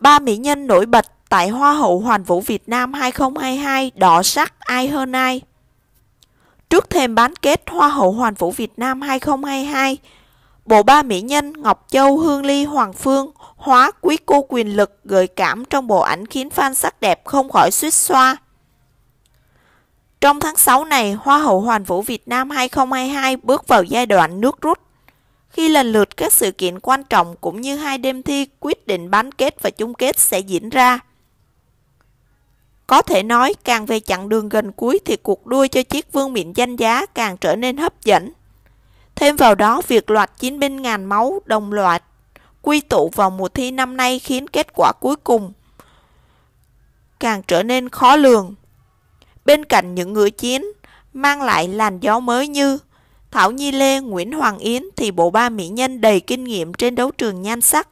Ba mỹ nhân nổi bật tại Hoa hậu Hoàn vũ Việt Nam 2022 đỏ sắc ai hơn ai. Trước thêm bán kết Hoa hậu Hoàn vũ Việt Nam 2022, bộ ba mỹ nhân Ngọc Châu, Hương Ly, Hoàng Phương hóa quý cô quyền lực gợi cảm trong bộ ảnh khiến fan sắc đẹp không khỏi suýt xoa. Trong tháng 6 này, Hoa hậu Hoàn vũ Việt Nam 2022 bước vào giai đoạn nước rút khi lần lượt các sự kiện quan trọng cũng như hai đêm thi quyết định bán kết và chung kết sẽ diễn ra. Có thể nói, càng về chặng đường gần cuối thì cuộc đua cho chiếc vương miện danh giá càng trở nên hấp dẫn. Thêm vào đó, việc loạt chiến binh ngàn máu đồng loạt quy tụ vào mùa thi năm nay khiến kết quả cuối cùng càng trở nên khó lường. Bên cạnh những ngựa chiến mang lại làn gió mới như Thảo Nhi Lê, Nguyễn Hoàng Yến thì bộ ba mỹ nhân đầy kinh nghiệm trên đấu trường nhan sắc.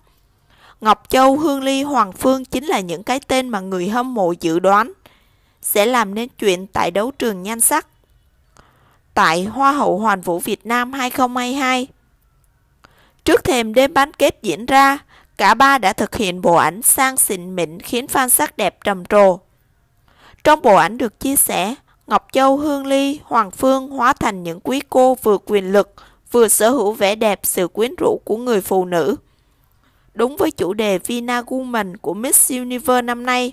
Ngọc Châu, Hương Ly, Hoàng Phương chính là những cái tên mà người hâm mộ dự đoán sẽ làm nên chuyện tại đấu trường nhan sắc. Tại Hoa hậu Hoàn vũ Việt Nam 2022. Trước thềm đêm bán kết diễn ra, cả ba đã thực hiện bộ ảnh sang xịn mịn khiến fan sắc đẹp trầm trồ. Trong bộ ảnh được chia sẻ, Ngọc Châu, Hương Ly, Hoàng Phương hóa thành những quý cô vừa quyền lực, vừa sở hữu vẻ đẹp sự quyến rũ của người phụ nữ. Đúng với chủ đề Vina Woman của Miss Universe năm nay.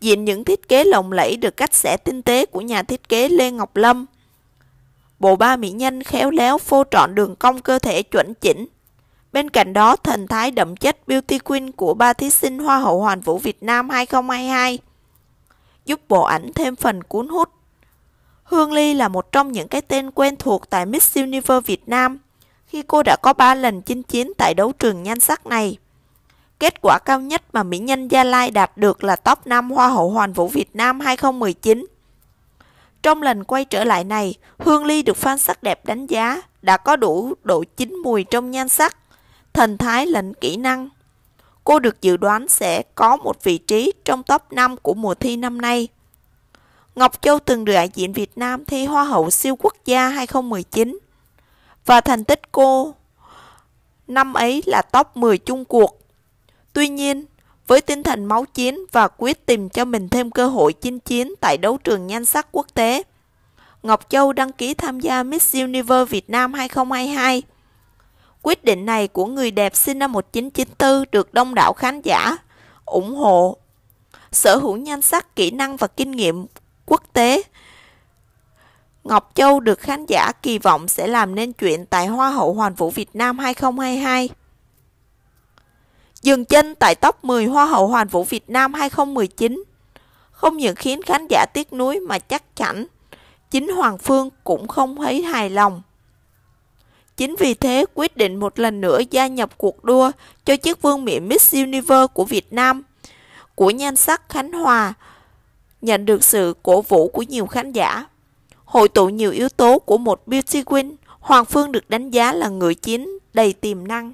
Diện những thiết kế lộng lẫy được cách sẻ tinh tế của nhà thiết kế Lê Ngọc Lâm. Bộ ba mỹ nhân khéo léo phô trọn đường cong cơ thể chuẩn chỉnh. Bên cạnh đó, thần thái đậm chất Beauty Queen của ba thí sinh Hoa hậu Hoàn vũ Việt Nam 2022 giúp bộ ảnh thêm phần cuốn hút. Hương Ly là một trong những cái tên quen thuộc tại Miss Universe Việt Nam, khi cô đã có 3 lần chinh chiến tại đấu trường nhan sắc này. Kết quả cao nhất mà mỹ nhân Gia Lai đạt được là top 5 Hoa hậu Hoàn vũ Việt Nam 2019. Trong lần quay trở lại này, Hương Ly được fan sắc đẹp đánh giá đã có đủ độ chín mùi trong nhan sắc, thần thái lẫn kỹ năng cô được dự đoán sẽ có một vị trí trong top 5 của mùa thi năm nay. Ngọc Châu từng đại diện Việt Nam thi Hoa hậu siêu quốc gia 2019 và thành tích cô năm ấy là top 10 chung cuộc. Tuy nhiên, với tinh thần máu chiến và quyết tìm cho mình thêm cơ hội chinh chiến tại đấu trường nhan sắc quốc tế, Ngọc Châu đăng ký tham gia Miss Universe Việt Nam 2022 Quyết định này của người đẹp sinh năm 1994 được đông đảo khán giả ủng hộ. Sở hữu nhan sắc, kỹ năng và kinh nghiệm quốc tế, Ngọc Châu được khán giả kỳ vọng sẽ làm nên chuyện tại Hoa hậu Hoàn vũ Việt Nam 2022. Dừng chân tại top 10 Hoa hậu Hoàn vũ Việt Nam 2019 không những khiến khán giả tiếc nuối mà chắc chắn chính Hoàng Phương cũng không thấy hài lòng. Chính vì thế quyết định một lần nữa gia nhập cuộc đua cho chiếc vương miện Miss Universe của Việt Nam của nhan sắc Khánh Hòa nhận được sự cổ vũ của nhiều khán giả. Hội tụ nhiều yếu tố của một beauty queen, Hoàng Phương được đánh giá là người chính đầy tiềm năng.